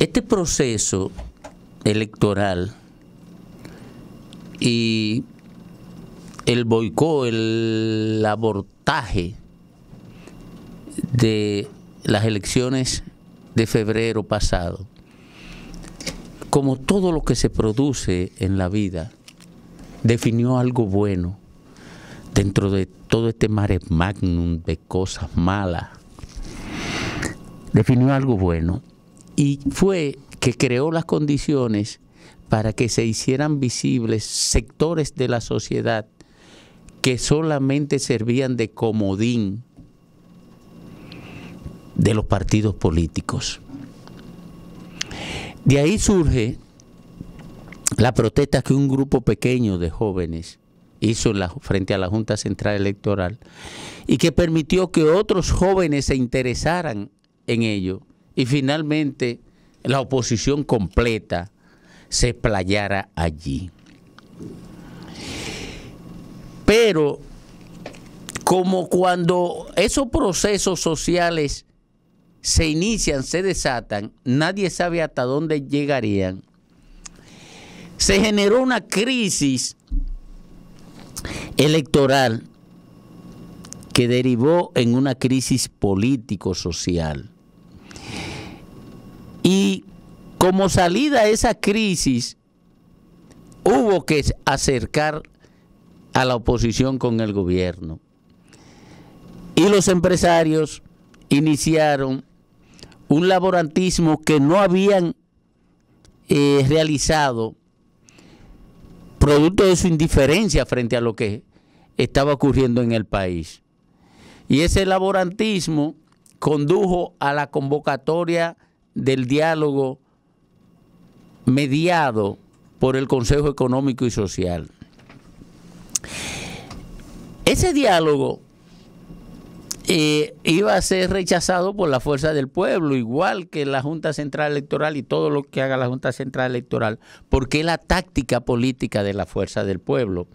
Este proceso electoral y el boicot, el abortaje de las elecciones de febrero pasado, como todo lo que se produce en la vida, definió algo bueno dentro de todo este mare magnum de cosas malas. Definió algo bueno y fue que creó las condiciones para que se hicieran visibles sectores de la sociedad que solamente servían de comodín de los partidos políticos. De ahí surge la protesta que un grupo pequeño de jóvenes hizo frente a la Junta Central Electoral y que permitió que otros jóvenes se interesaran en ello y finalmente la oposición completa se playara allí. Pero como cuando esos procesos sociales se inician, se desatan, nadie sabe hasta dónde llegarían, se generó una crisis electoral que derivó en una crisis político-social. Y como salida a esa crisis, hubo que acercar a la oposición con el gobierno. Y los empresarios iniciaron un laborantismo que no habían eh, realizado, producto de su indiferencia frente a lo que estaba ocurriendo en el país. Y ese laborantismo condujo a la convocatoria del diálogo mediado por el Consejo Económico y Social. Ese diálogo eh, iba a ser rechazado por la fuerza del pueblo, igual que la Junta Central Electoral y todo lo que haga la Junta Central Electoral, porque es la táctica política de la fuerza del pueblo.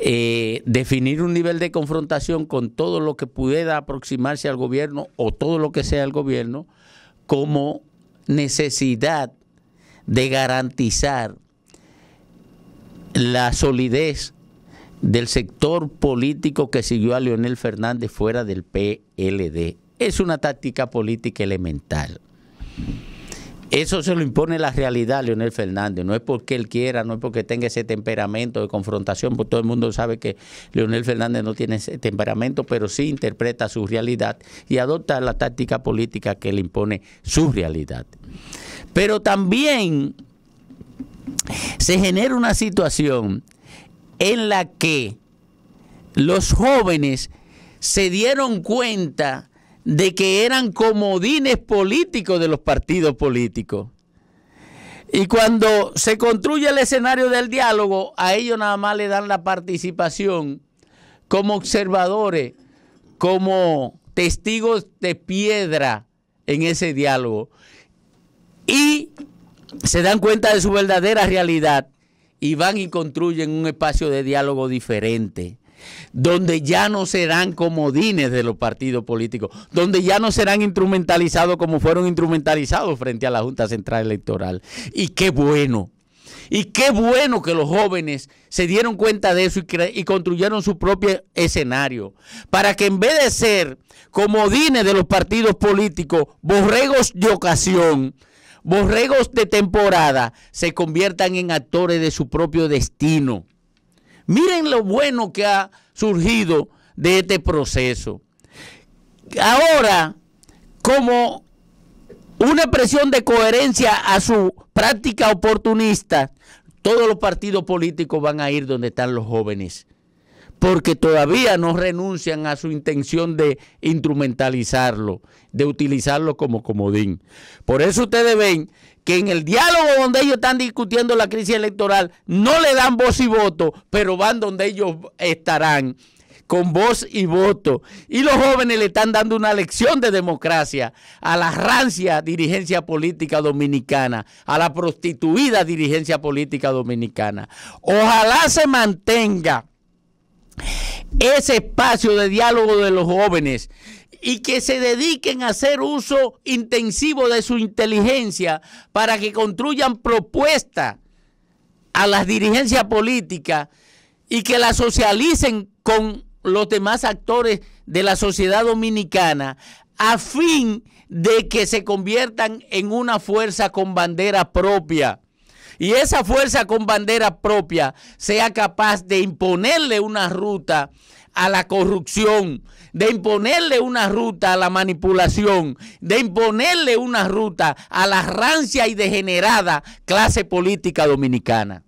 Eh, definir un nivel de confrontación con todo lo que pudiera aproximarse al gobierno o todo lo que sea el gobierno, como necesidad de garantizar la solidez del sector político que siguió a Leonel Fernández fuera del PLD. Es una táctica política elemental. Eso se lo impone la realidad a Leonel Fernández, no es porque él quiera, no es porque tenga ese temperamento de confrontación, porque todo el mundo sabe que Leonel Fernández no tiene ese temperamento, pero sí interpreta su realidad y adopta la táctica política que le impone su realidad. Pero también se genera una situación en la que los jóvenes se dieron cuenta de que eran comodines políticos de los partidos políticos. Y cuando se construye el escenario del diálogo, a ellos nada más le dan la participación como observadores, como testigos de piedra en ese diálogo. Y se dan cuenta de su verdadera realidad y van y construyen un espacio de diálogo diferente donde ya no serán comodines de los partidos políticos, donde ya no serán instrumentalizados como fueron instrumentalizados frente a la Junta Central Electoral. Y qué bueno, y qué bueno que los jóvenes se dieron cuenta de eso y, construyeron su propio escenario. Para que en vez de ser comodines de los partidos políticos, borregos de ocasión, borregos de temporada, se conviertan en actores de su propio destino. Miren lo bueno que ha surgido de este proceso. Ahora, como una presión de coherencia a su práctica oportunista, todos los partidos políticos van a ir donde están los jóvenes porque todavía no renuncian a su intención de instrumentalizarlo, de utilizarlo como comodín. Por eso ustedes ven que en el diálogo donde ellos están discutiendo la crisis electoral, no le dan voz y voto, pero van donde ellos estarán con voz y voto. Y los jóvenes le están dando una lección de democracia a la rancia dirigencia política dominicana, a la prostituida dirigencia política dominicana. Ojalá se mantenga ese espacio de diálogo de los jóvenes y que se dediquen a hacer uso intensivo de su inteligencia para que construyan propuestas a las dirigencias políticas y que las socialicen con los demás actores de la sociedad dominicana a fin de que se conviertan en una fuerza con bandera propia y esa fuerza con bandera propia sea capaz de imponerle una ruta a la corrupción, de imponerle una ruta a la manipulación, de imponerle una ruta a la rancia y degenerada clase política dominicana.